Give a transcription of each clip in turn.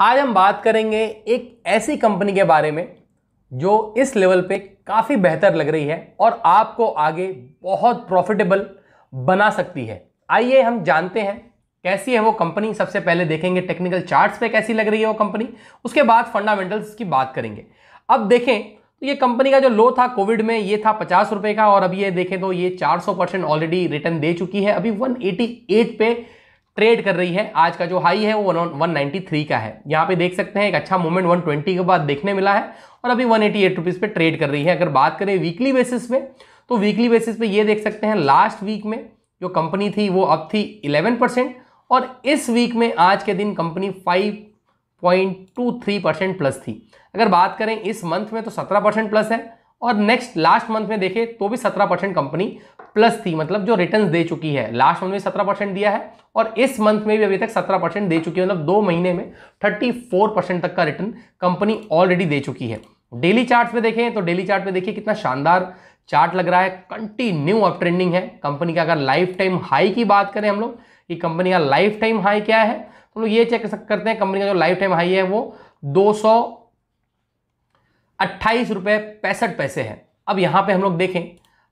आज हम बात करेंगे एक ऐसी कंपनी के बारे में जो इस लेवल पे काफ़ी बेहतर लग रही है और आपको आगे बहुत प्रॉफिटेबल बना सकती है आइए हम जानते हैं कैसी है वो कंपनी सबसे पहले देखेंगे टेक्निकल चार्ट्स पे कैसी लग रही है वो कंपनी उसके बाद फंडामेंटल्स की बात करेंगे अब देखें तो ये कंपनी का जो लो था कोविड में ये था पचास रुपये का और अब ये देखें तो ये 400 परसेंट ऑलरेडी रिटर्न दे चुकी है अभी 188 पे ट्रेड कर रही है आज का जो हाई है वो 193 का है यहाँ पे देख सकते हैं एक अच्छा वन 120 के बाद देखने मिला है और अभी 188 रुपीज पे ट्रेड कर रही है अगर बात करें वीकली बेसिस पे तो वीकली बेसिस पे ये देख सकते हैं लास्ट वीक में जो कंपनी थी वो अब थी 11 परसेंट और इस वीक में आज के दिन कंपनी 5.23 परसेंट प्लस थी अगर बात करें इस मंथ में तो सत्रह परसेंट प्लस है और नेक्स्ट लास्ट मंथ में देखें तो भी सत्रह परसेंट कंपनी प्लस थी मतलब जो रिटर्न्स दे चुकी है लास्ट मंथ में सत्रह परसेंट दिया है और इस मंथ में भी अभी तक सत्रह परसेंट दे चुकी है मतलब दो महीने में थर्टी फोर परसेंट तक का रिटर्न कंपनी ऑलरेडी दे चुकी है डेली चार्ट में देखें तो डेली चार्ट में देखिए कितना शानदार चार्ट लग रहा है कंटिन्यू अप ट्रेंडिंग है कंपनी का अगर लाइफ टाइम हाई की बात करें हम लोग कि कंपनी का लाइफ टाइम हाई क्या है तो हम लोग ये चेक करते हैं कंपनी का जो लाइफ टाइम हाई है वो दो अट्ठाईस रुपये पैंसठ पैसे है अब यहाँ पे हम लोग देखें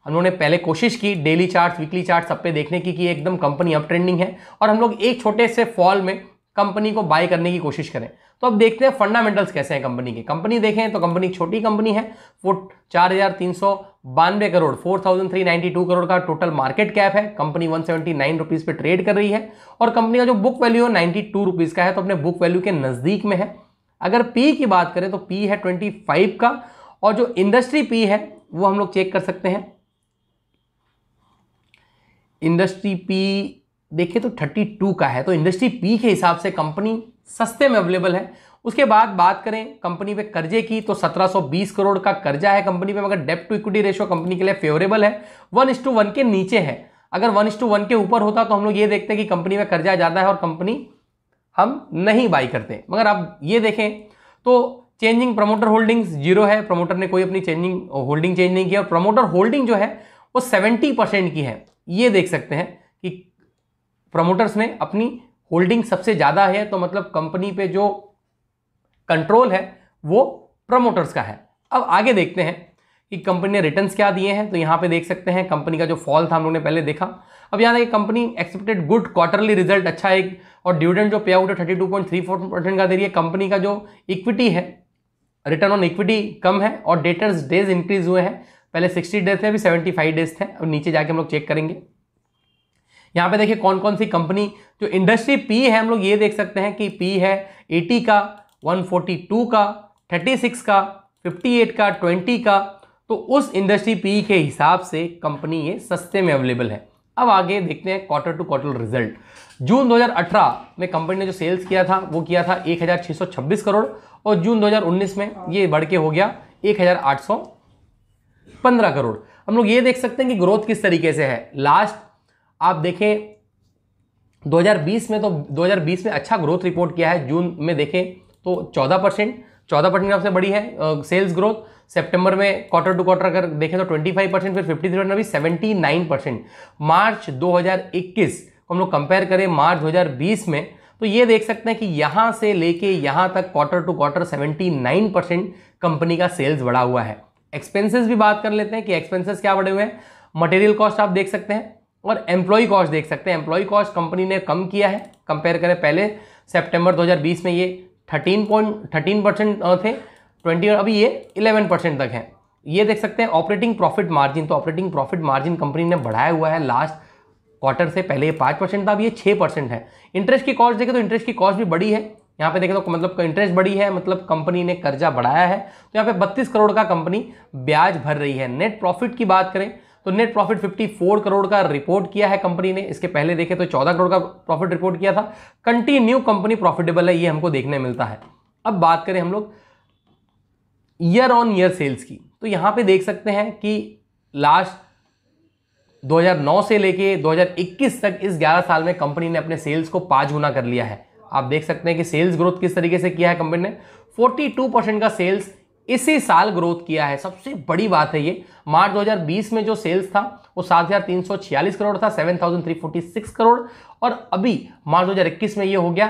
उन्होंने पहले कोशिश की डेली चार्ट वीकली चार्ट सब पे देखने की कि एकदम कंपनी अप ट्रेंडिंग है और हम लोग एक छोटे से फॉल में कंपनी को बाय करने की कोशिश करें तो अब देखते हैं फंडामेंटल्स कैसे हैं कंपनी के कंपनी देखें तो कंपनी छोटी कंपनी है वो चार हज़ार तीन सौ बानवे crore four thousand three ninety two crore का टोटल मार्केट कैप है company one seventy nine rupees पे ट्रेड कर रही है और कंपनी का जो बुक वैल्यू है नाइन्टी टू रुपीज़ का है तो अपने बुक वैल्यू के नज़दीक में है अगर पी की बात करें तो पी है ट्वेंटी फाइव का और जो इंडस्ट्री पी है वो हम लोग चेक कर सकते हैं इंडस्ट्री पी देखिए तो थर्टी टू का है तो इंडस्ट्री पी के हिसाब से कंपनी सस्ते में अवेलेबल है उसके बाद बात करें कंपनी पे कर्जे की तो 1720 करोड़ का कर्जा है कंपनी पे मगर डेप्ट टू इक्विटी रेशियो कंपनी के लिए फेवरेबल है वन इस टू वन के नीचे है अगर वन इस टू वन के ऊपर होता तो हम लोग ये देखते हैं कि कंपनी में कर्जा ज़्यादा है और कंपनी हम नहीं बाई करते मगर आप ये देखें तो चेंजिंग प्रमोटर होल्डिंग्स जीरो है प्रमोटर ने कोई अपनी चेंजिंग होल्डिंग चेंज नहीं किया और प्रमोटर होल्डिंग जो है वो सेवेंटी परसेंट की है ये देख सकते हैं कि प्रमोटर्स ने अपनी होल्डिंग सबसे ज़्यादा है तो मतलब कंपनी पे जो कंट्रोल है वो प्रमोटर्स का है अब आगे देखते हैं कि कंपनी ने रिटर्न क्या दिए हैं तो यहाँ पे देख सकते हैं कंपनी का जो फॉल था हम लोग ने पहले देखा अब यहाँ देखिए company expected good quarterly result अच्छा एक और डिविडेंड जो पे आउट है thirty two point three four percent का दे रही है कंपनी का जो इक्विटी है रिटर्न ऑन इक्विटी कम है और डेटर्स डेज इंक्रीज हुए हैं पहले सिक्सटी डेज थे अभी सेवेंटी फाइव डेज थे अब नीचे जाके हम लोग चेक करेंगे यहाँ पे देखिए कौन कौन सी कंपनी जो इंडस्ट्री पी है हम लोग ये देख सकते हैं कि पी है 80 का 142 का 36 का 58 का 20 का तो उस इंडस्ट्री पी के हिसाब से कंपनी ये सस्ते में अवेलेबल है अब आगे देखते हैं quarter to quarter result June 2018 में कंपनी ने जो सेल्स किया था वो किया था 1626 करोड़ और जून 2019 में ये बढ़ के हो गया 1815 करोड़ हम लोग ये देख सकते हैं कि ग्रोथ किस तरीके से है लास्ट आप देखें 2020 में तो 2020 में अच्छा ग्रोथ रिपोर्ट किया है जून में देखें तो 14 परसेंट चौदह परसेंट सबसे बड़ी है सेल्स ग्रोथ सेप्टेम्बर में क्वार्टर टू क्वार्टर अगर देखें तो 25 परसेंट फिर 53 थ्री अभी 79 परसेंट मार्च 2021 को हम लोग कंपेयर करें मार्च 2020 में तो ये देख सकते हैं कि यहाँ से लेके यहाँ तक quarter to quarter 79 percent company का सेल्स बढ़ा हुआ है एक्सपेंसेस भी बात कर लेते हैं कि एक्सपेंसेस क्या बढ़े हुए हैं मटेरियल कॉस्ट आप देख सकते हैं और एम्प्लॉय कॉस्ट देख सकते हैं एम्प्लॉय कॉस्ट कंपनी ने कम किया है कंपेयर करें पहले सेप्टेम्बर दो में ये पॉइंट थर्टीन परसेंट थे ट्वेंटी और अभी ये इलेवन परसेंट तक है ये देख सकते हैं ऑपरेटिंग प्रॉफिट मार्जिन तो ऑपरेटिंग प्रॉफिट मार्जिन कंपनी ने बढ़ाया हुआ है लास्ट क्वार्टर से पहले ये पाँच परसेंट था अब ये छः परसेंट है इंटरेस्ट की कॉस्ट देखें तो इंटरेस्ट की कॉस्ट भी बड़ी है यहाँ पे देखें तो मतलब इंटरेस्ट बढ़ी है मतलब कंपनी ने कर्जा बढ़ाया है तो यहाँ पे 32 करोड़ का कंपनी ब्याज भर रही है नेट प्रॉफिट की बात करें तो नेट प्रॉफिट 54 करोड़ का रिपोर्ट किया है कंपनी ने इसके पहले देखें तो 14 करोड़ का प्रॉफिट रिपोर्ट किया था कंटिन्यू कंपनी प्रॉफिटेबल है ये हमको देखने मिलता है अब बात करें हम लोग ईयर ऑन ईयर सेल्स की तो यहाँ पे देख सकते हैं कि लास्ट 2009 से लेके 2021 तक इस 11 साल में कंपनी ने अपने सेल्स को पाँच गुना कर लिया है आप देख सकते हैं कि सेल्स ग्रोथ किस तरीके से किया है कंपनी ने 42 परसेंट का सेल्स इसी साल ग्रोथ किया है सबसे बड़ी बात है ये मार्च 2020 में जो सेल्स था वो छियालीस करोड़ था सिक्स करोड़ और अभी मार्च 2021 में ये हो गया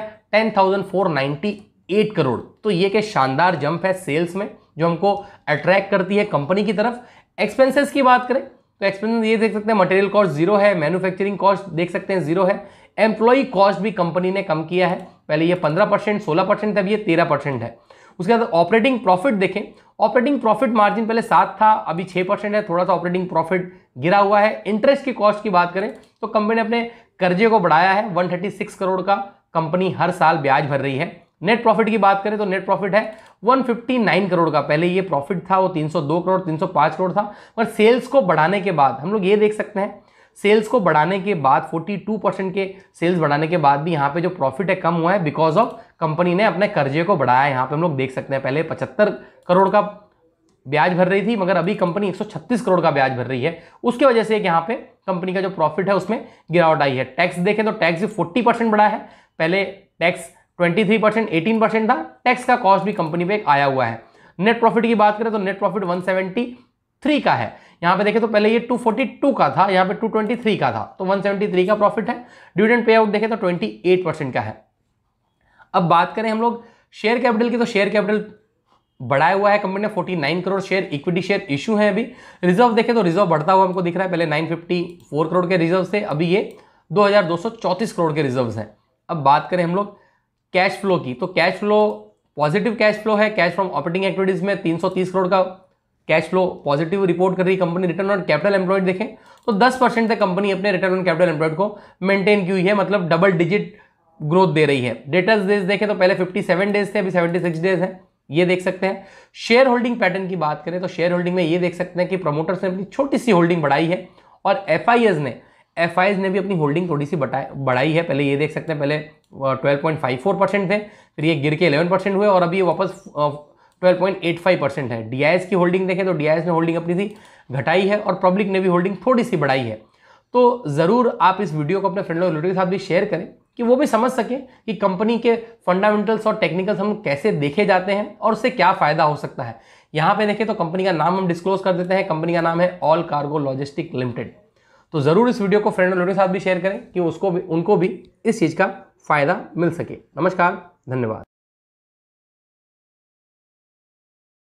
एट करोड़ तो ये क्या शानदार जंप है सेल्स में जो हमको अट्रैक्ट करती है कंपनी की तरफ एक्सपेंसेस की बात करें तो एक्सपेंसेस ये देख सकते हैं मटेरियल कॉस्ट जीरो है मैन्युफैक्चरिंग कॉस्ट देख सकते हैं जीरो है एम्प्लॉई कॉस्ट भी कंपनी ने कम किया है पहले ये पंद्रह परसेंट सोलह परसेंट अब ये तेरह परसेंट है उसके बाद ऑपरेटिंग प्रॉफिट देखें ऑपरेटिंग प्रॉफिट मार्जिन पहले सात था अभी छः परसेंट है थोड़ा सा ऑपरेटिंग प्रॉफिट गिरा हुआ है इंटरेस्ट की कॉस्ट की बात करें तो कंपनी ने अपने कर्जे को बढ़ाया है वन करोड़ का कंपनी हर साल ब्याज भर रही है नेट प्रॉफिट की बात करें तो नेट प्रॉफिट है 159 करोड़ का पहले ये प्रॉफिट था वो 302 करोड़ 305 करोड़ था पर सेल्स को बढ़ाने के बाद हम लोग ये देख सकते हैं सेल्स को बढ़ाने के बाद 42 परसेंट के सेल्स बढ़ाने के बाद भी यहाँ पे जो प्रॉफिट है कम हुआ है बिकॉज ऑफ कंपनी ने अपने कर्जे को बढ़ाया है यहाँ पर हम लोग देख सकते हैं पहले पचहत्तर करोड़ का ब्याज भर रही थी मगर अभी कंपनी 136 करोड़ का ब्याज भर रही है उसके वजह से एक यहाँ पे कंपनी का जो प्रॉफिट है उसमें गिरावट आई है टैक्स देखें तो टैक्स भी फोर्टी बढ़ा है पहले tax twenty three percent eighteen percent था टैक्स का कॉस्ट भी कंपनी पे आया हुआ है नेट प्रॉफिट की बात करें तो net profit one seventy three का है यहाँ पे देखें तो पहले ये टू फोर्टी टू का था यहाँ पे टू ट्वेंटी थ्री का था तो वन सेवेंटी थ्री का प्रॉफिट है डिविडेंड पे आउट देखें तो ट्वेंटी एट परसेंट का है अब बात करें हम लोग शेयर कैपिटल की तो शेयर कैपिटल बढ़ाया हुआ है कंपनी ने 49 crore share equity share issue है अभी रिजर्व देखें तो रिजर्व बढ़ता हुआ हमको दिख रहा है पहले 954 करोड़ के रिजर्व थे अभी ये 2234 करोड़ के रिजर्व्स हैं अब बात करें हम लोग कैश फ्लो की तो cash flow positive cash flow है कैश फ्रॉम ऑपरेटिंग एक्टिविटीज़ में 330 करोड़ का कैश फ्लो पॉजिटिव रिपोर्ट कर रही company return on capital employed देखें तो 10 परसेंट से कंपनी अपने रिटर्न ऑन कैपिटल एम्प्लॉयड को मेंटेन की हुई है मतलब डबल डिजिट ग्रोथ दे रही है डेटर्स डेज देखें तो पहले 57 डेज थे अभी 76 डेज है ये देख सकते हैं शेयर होल्डिंग पैटर्न की बात करें तो शेयर होल्डिंग में ये देख सकते हैं कि प्रमोटर्स ने अपनी छोटी सी होल्डिंग बढ़ाई है और एफ ने एफ ने भी अपनी होल्डिंग थोड़ी सी बढ़ाई है पहले ये देख सकते हैं पहले 12.54 परसेंट थे फिर ये गिर के 11 परसेंट हुए और अभी ये वापस 12.85 परसेंट है डी की होल्डिंग देखें तो डीआईएस ने होल्डिंग अपनी सी घटाई है और पब्लिक ने भी होल्डिंग थोड़ी सी बढ़ाई है तो ज़रूर आप इस वीडियो को अपने फ्रेंड और रिलेटिव के साथ भी शेयर करें कि वो भी समझ सकें कि कंपनी के फंडामेंटल्स और टेक्निकल्स हम कैसे देखे जाते हैं और उससे क्या फ़ायदा हो सकता है यहाँ पे देखें तो कंपनी का नाम हम डिस्क्लोज कर देते हैं कंपनी का नाम है ऑल कार्गो लॉजिस्टिक लिमिटेड तो ज़रूर इस वीडियो को फ्रेंड और लोगों के साथ भी शेयर करें कि उसको भी उनको भी इस चीज़ का फ़ायदा मिल सके नमस्कार धन्यवाद